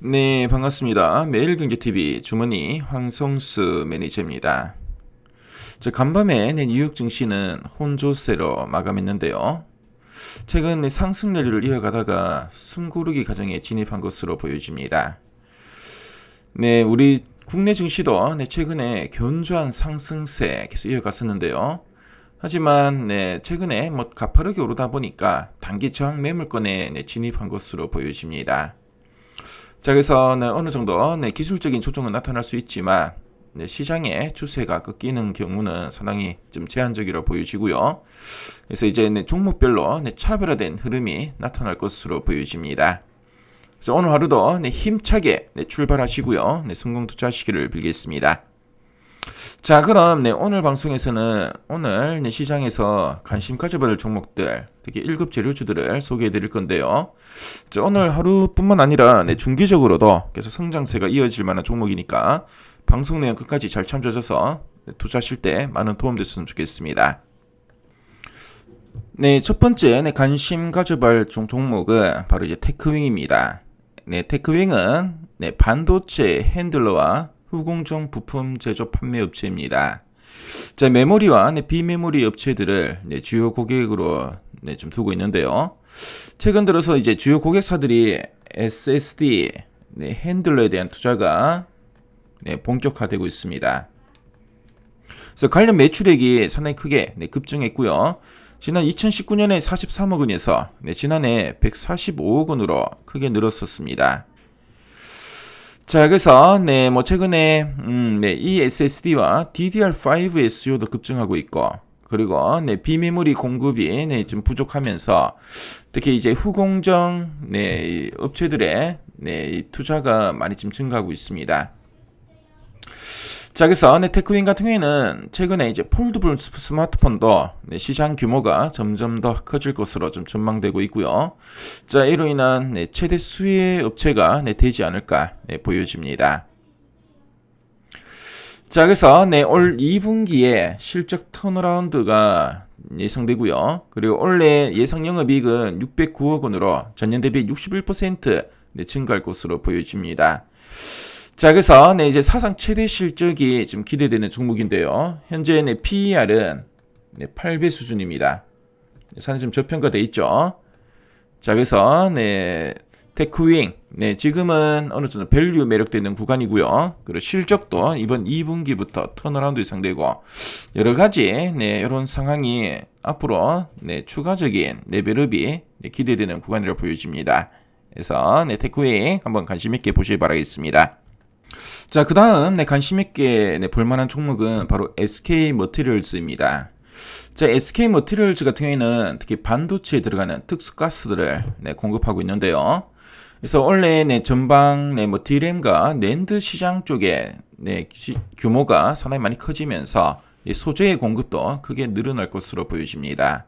네, 반갑습니다. 매일경제TV 주머니 황성수 매니저입니다. 자, 간밤에 뉴욕 증시는 혼조세로 마감했는데요. 최근 상승 랠리를 이어가다가 숨고르기 과정에 진입한 것으로 보여집니다. 네, 우리 국내 증시도 네, 최근에 견조한 상승세 계속 이어갔었는데요. 하지만 네, 최근에 뭐 가파르게 오르다 보니까 단기 저항 매물권에 네, 진입한 것으로 보여집니다. 자, 그래서 네, 어느 정도 네, 기술적인 조정은 나타날 수 있지만 네, 시장의 추세가 꺾이는 경우는 상당히 좀 제한적이라 보여지고요. 그래서 이제 네, 종목별로 네, 차별화된 흐름이 나타날 것으로 보여집니다. 그래서 오늘 하루도 네, 힘차게 네, 출발하시고요. 네, 성공 투자하시기를 빌겠습니다. 자, 그럼 네, 오늘 방송에서는 오늘 네, 시장에서 관심 가져봐야 종목들, 특히 1급 재료주들을 소개해 드릴 건데요. 자, 오늘 하루뿐만 아니라 네, 중기적으로도 계속 성장세가 이어질 만한 종목이니까 방송 내용 끝까지 잘 참조하셔서 네, 투자하실 때 많은 도움 됐으면 좋겠습니다. 네, 첫 번째 네, 관심 가져볼 종목은 바로 이제 테크윙입니다. 네, 테크윙은 네, 반도체 핸들러와 후공정 부품 제조 판매 업체입니다. 자, 메모리와 네, 비메모리 업체들을 네, 주요 고객으로 네, 좀 두고 있는데요. 최근 들어서 이제 주요 고객사들이 SSD 네, 핸들러에 대한 투자가 네, 본격화되고 있습니다. 그래서 관련 매출액이 상당히 크게 네, 급증했고요. 지난 2019년에 43억 원에서 네, 지난해 145억 원으로 크게 늘었었습니다. 자, 그래서 네, 뭐 최근에 음, 네, 이 SSD와 DDR5 SU도 급증하고 있고 그리고 네, 비메모리 공급이 네, 좀 부족하면서 특히 이제 후공정 네, 업체들의 네, 투자가 많이 좀 증가하고 있습니다. 자 그래서 네테크윈 같은 경우에는 최근에 이제 폴드블 스마트폰도 네, 시장 규모가 점점 더 커질 것으로 좀 전망되고 있고요. 자 이로 인한 네, 최대 수혜 업체가 네, 되지 않을까 네, 보여집니다. 자 그래서 네, 올 2분기에 실적 턴어라운드가 예상되고요. 그리고 올해 예상 영업이익은 609억 원으로 전년 대비 61% 증가할 것으로 보여집니다. 자, 그래서 네, 이제 사상 최대 실적이 좀 기대되는 종목인데요. 현재 네, PER은 네, 8배 수준입니다. 산이 좀 저평가돼 있죠. 자, 그래서 네, 테크윙. 네, 지금은 어느 정도 밸류 매력되는 구간이고요. 그리고 실적도 이번 2분기부터 턴어라운드 예상되고 여러 가지 네, 이런 상황이 앞으로 네, 추가적인 레벨업이 네, 기대되는 구간이라고 보여집니다. 그래서 네, 테크윙 한번 관심 있게 보시기 바라겠습니다. 자, 그 다음, 네, 관심있게, 네, 볼만한 종목은 바로 SK 머티리얼즈입니다. 자, SK 머티리얼즈 같은 경우에는 특히 반도체에 들어가는 특수가스들을, 네, 공급하고 있는데요. 그래서 원래, 네, 전방, 네, 뭐, d r 과 낸드 시장 쪽에, 네, 시, 규모가 상당히 많이 커지면서, 소재의 공급도 크게 늘어날 것으로 보여집니다.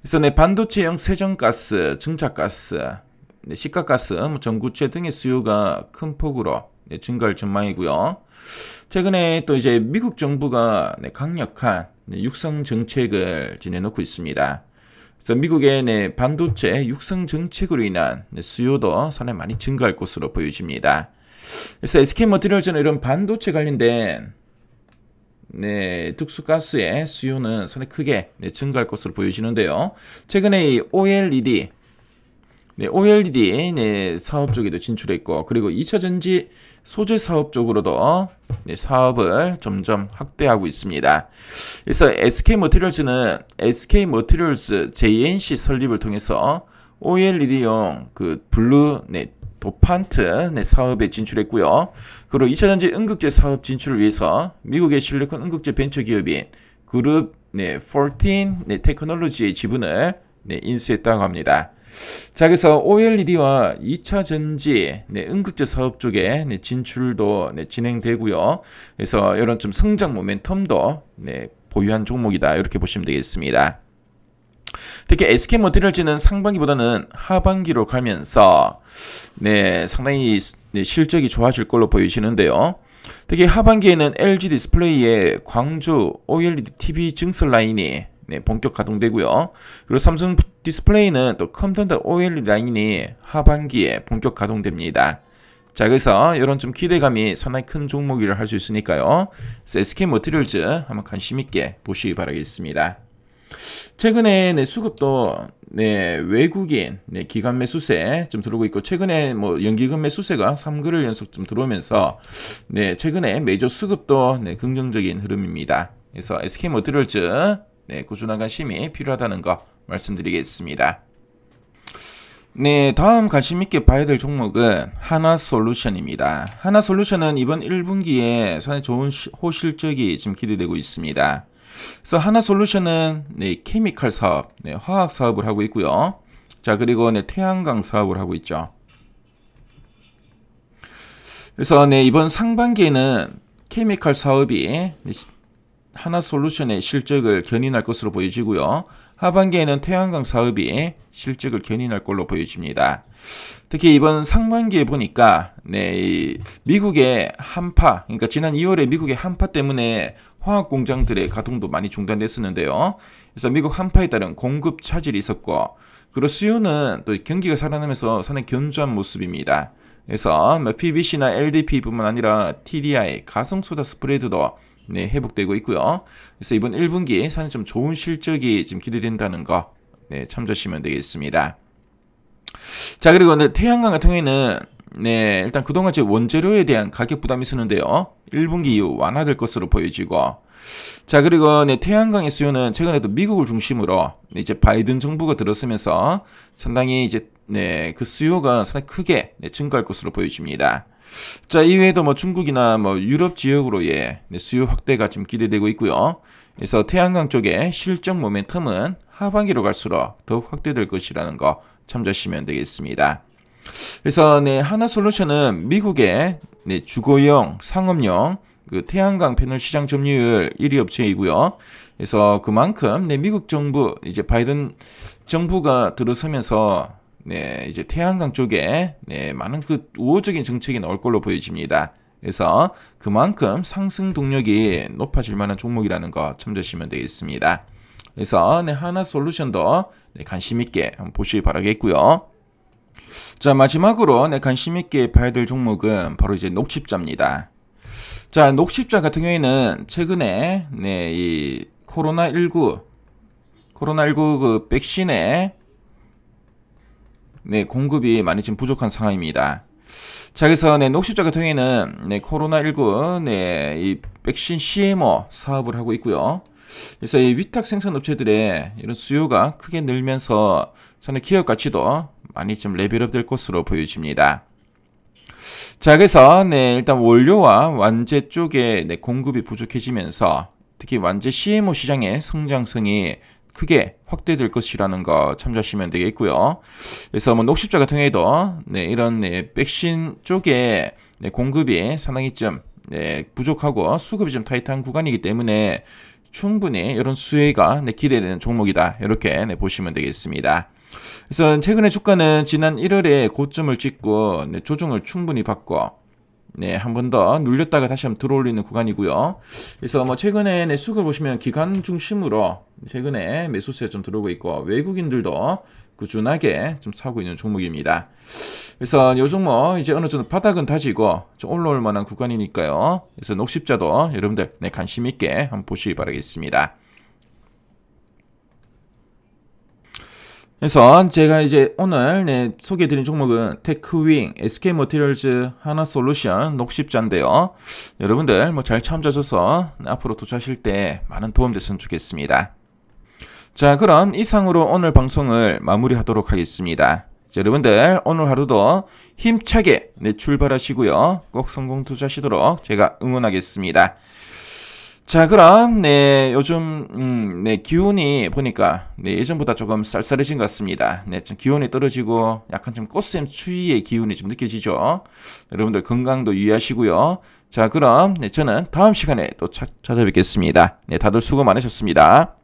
그래서 네, 반도체형 세정가스, 증착가스, 네, 시가가스, 전구체 등의 수요가 큰 폭으로 네, 증가할 전망이고요. 최근에 또 이제 미국 정부가 네, 강력한 육성 정책을 지내놓고 있습니다. 그래서 미국의 반도체 육성 정책으로 인한 수요도 상에 많이 증가할 것으로 보여집니다. 그래서 SK 머티리얼즈는 이런 반도체 관련된 네, 특수가스의 수요는 선에 크게 네, 증가할 것으로 보여지는데요. 최근에 이 OLED 네, OLED 네, 사업 쪽에도 진출했고 그리고 2차전지 소재 사업 쪽으로도 네, 사업을 점점 확대하고 있습니다. 그래서 SK 머티리얼즈는 SK 머티리얼즈 JNC 설립을 통해서 OLED용 그 블루 네, 도판트 네, 사업에 진출했고요. 그리고 2차전지 응급제 사업 진출을 위해서 미국의 실리콘 응급제 벤처 기업인 그룹 네, 14 네, 테크놀로지의 지분을 네, 인수했다고 합니다. 자, 그래서 OLED와 2차 전지, 네, 응급제 사업 쪽에 네, 진출도 네, 진행되고요. 그래서 이런 좀 성장 모멘텀도 네, 보유한 종목이다. 이렇게 보시면 되겠습니다. 특히 SK 모티리얼는 상반기보다는 하반기로 가면서 네, 상당히 네, 실적이 좋아질 걸로 보이시는데요. 특히 하반기에는 LG 디스플레이의 광주 OLED TV 증설 라인이 네, 본격 가동되고요. 그리고 삼성 디스플레이는 또 컴퓨터 o l 라인이 하반기에 본격 가동됩니다. 자 그래서 이런 좀 기대감이 상당히 큰 종목이라 할수 있으니까요. SK 머티리얼즈 한번 관심 있게 보시기 바라겠습니다. 최근에 네, 수급도 네, 외국인 네, 기관 매수세 좀 들어오고 있고 최근에 뭐 연기금 매수세가 3개월 연속 좀 들어오면서 네, 최근에 매조 수급도 네, 긍정적인 흐름입니다. 그래서 SK 머티리얼즈 네, 꾸준한 관심이 필요하다는 거 말씀드리겠습니다. 네, 다음 관심 있게 봐야 될 종목은 하나솔루션입니다. 하나솔루션은 이번 1분기에 상당히 좋은 호실적이 지금 기대되고 있습니다. 그래서 하나솔루션은 네, 케미칼 사업, 네, 화학 사업을 하고 있고요. 자, 그리고 네, 태양광 사업을 하고 있죠. 그래서 네, 이번 상반기에는 케미칼 사업이 네, 하나솔루션의 실적을 견인할 것으로 보여지고요. 하반기에는 태양광 사업이 실적을 견인할 걸로 보여집니다. 특히 이번 상반기에 보니까 네, 미국의 한파, 그러니까 지난 2월에 미국의 한파 때문에 화학 공장들의 가동도 많이 중단됐었는데요. 그래서 미국 한파에 따른 공급 차질이 있었고, 그리고 수요는 또 경기가 살아나면서 사는 견조한 모습입니다. 그래서 뭐 PVC나 LDP뿐만 아니라 TDI, 가성소다 스프레드도 네, 회복되고 있고요. 그래서 이번 1분기 사는 좀 좋은 실적이 지금 기대된다는 거 네, 참조시면 하 되겠습니다. 자, 그리고 오늘 태양광 같은 경우에는 네, 일단 그동안 제 원재료에 대한 가격 부담이 있었는데요. 1분기 이후 완화될 것으로 보여지고 자, 그리고 네, 태양광의 수요는 최근에도 미국을 중심으로 네, 이제 바이든 정부가 들어서면서 상당히 이제 네, 그 수요가 상당히 크게 네, 증가할 것으로 보여집니다. 자, 이외에도 뭐 중국이나 뭐 유럽 지역으로의 네, 수요 확대가 좀 기대되고 있고요. 그래서 태양광 쪽에 실적 모멘텀은 하반기로 갈수록 더욱 확대될 것이라는 거 참조하시면 되겠습니다. 그래서 네, 하나솔루션은 미국의 네, 주거용, 상업용 그 태양광 패널 시장 점유율 1위 업체이고요. 그래서 그만큼 네, 미국 정부 이제 바이든 정부가 들어서면서 네, 이제 태양강 쪽에 네, 많은 그 우호적인 정책이 나올 걸로 보여집니다. 그래서 그만큼 상승 동력이 높아질 만한 종목이라는 거 참조하시면 되겠습니다. 그래서 네, 하나 솔루션도 네, 관심 있게 한번 보시기 바라겠고요. 자 마지막으로 네, 관심 있게 봐야 될 종목은 바로 이제 녹십자입니다. 자 녹십자 같은 경우에는 최근에 네, 이 코로나 19 코로나 19그 백신에 네, 공급이 많이 좀 부족한 상황입니다. 자, 그래서 네, 녹십자가 통에는 네, 코로나19 네, 이 백신 CMO 사업을 하고 있고요. 그래서 이 위탁 생산 업체들의 이런 수요가 크게 늘면서 저는 기업 가치도 많이 좀 레벨업 될 것으로 보여집니다. 자, 그래서 네, 일단 원료와 완제 쪽에 네, 공급이 부족해지면서 특히 완제 CMO 시장의 성장성이 크게 확대될 것이라는 거 참조하시면 되겠고요. 그래서 뭐 녹십자 같은 경우에도 네, 이런 네, 백신 쪽에 네, 공급이 상당히 좀 네, 부족하고 수급이 좀 타이트한 구간이기 때문에 충분히 이런 수혜가 네, 기대되는 종목이다. 이렇게 네, 보시면 되겠습니다. 그래서 최근에 주가는 지난 1월에 고점을 찍고 네, 조정을 충분히 받고 네, 한 번 더 눌렸다가 다시 한번 들어올리는 구간이고요. 그래서 뭐 최근에 내수을 보시면 기관 중심으로 최근에 매수세 좀 들어오고 있고 외국인들도 꾸준하게 좀 사고 있는 종목입니다. 그래서 요즘뭐 이제 어느 정도 바닥은 다지고 좀 올라올 만한 구간이니까요. 그래서 녹십자도 여러분들 네, 관심 있게 한번 보시기 바라겠습니다. 그래서 제가 이제 오늘 네, 소개해드린 종목은 테크윙, SK모티리얼즈, 하나솔루션, 녹십자인데요. 여러분들 뭐잘 참조하셔서 앞으로 투자하실 때 많은 도움 됐으면 좋겠습니다. 자 그럼 이상으로 오늘 방송을 마무리하도록 하겠습니다. 자, 여러분들 오늘 하루도 힘차게 네, 출발하시고요. 꼭 성공 투자하시도록 제가 응원하겠습니다. 자 그럼 네 요즘 음, 네 기온이 보니까 네 예전보다 조금 쌀쌀해진 것 같습니다. 네좀 기온이 떨어지고 약간 좀 꽃샘 추위의 기운이 좀 느껴지죠. 여러분들 건강도 유의하시고요. 자 그럼 네 저는 다음 시간에 또 찾, 찾아뵙겠습니다. 네 다들 수고 많으셨습니다.